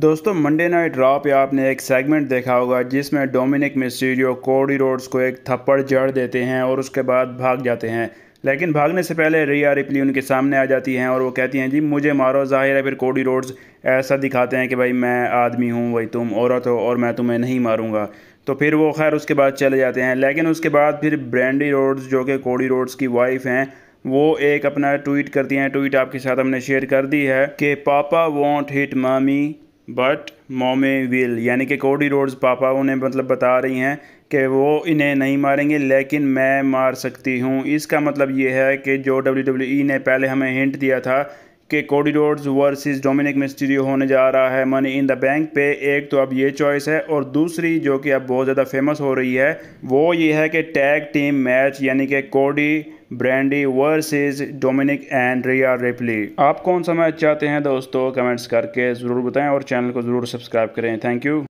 दोस्तों Monday night raw पे आपने एक सेगमेंट देखा होगा जिसमें डोमिनिक मिस्टीरियो कोडी रोड्स को एक थप्पड़ जड़ देते हैं और उसके बाद भाग जाते हैं लेकिन भागने से पहले रिया रिपली उनके सामने आ जाती हैं और वो कहती हैं जी मुझे मारो जाहिर है फिर कोडी रोड्स ऐसा दिखाते हैं कि भाई मैं आदमी हूँ भाई तुम औरत हो और मैं तुम्हें नहीं मारूँगा तो फिर वो खैर उसके बाद चले जाते हैं लेकिन उसके बाद फिर ब्रैंडी रोड्स जो कि कोडी रोड्स की वाइफ हैं वो एक अपना ट्वीट करती हैं ट्वीट आपके साथ हमने शेयर कर दी है कि पापा वॉन्ट हिट मामी बट मोमे विल यानी कि कोडी रोड्स पापा उन्हें मतलब बता रही हैं कि वो इन्हें नहीं मारेंगे लेकिन मैं मार सकती हूँ इसका मतलब ये है कि जो डब्ल्यू डब्ल्यू ई ने पहले हमें हिंट दिया था के कॉरिडोर्स वर्सेस डोमिनिक मिस्टीरियो होने जा रहा है मनी इन द बैंक पे एक तो अब ये चॉइस है और दूसरी जो कि अब बहुत ज़्यादा फेमस हो रही है वो ये है कि टैग टीम मैच यानी कि Cody Brandi versus Dominik and Rhea Ripley आप कौन सा मैच चाहते हैं दोस्तों कमेंट्स करके ज़रूर बताएं और चैनल को ज़रूर सब्सक्राइब करें थैंक यू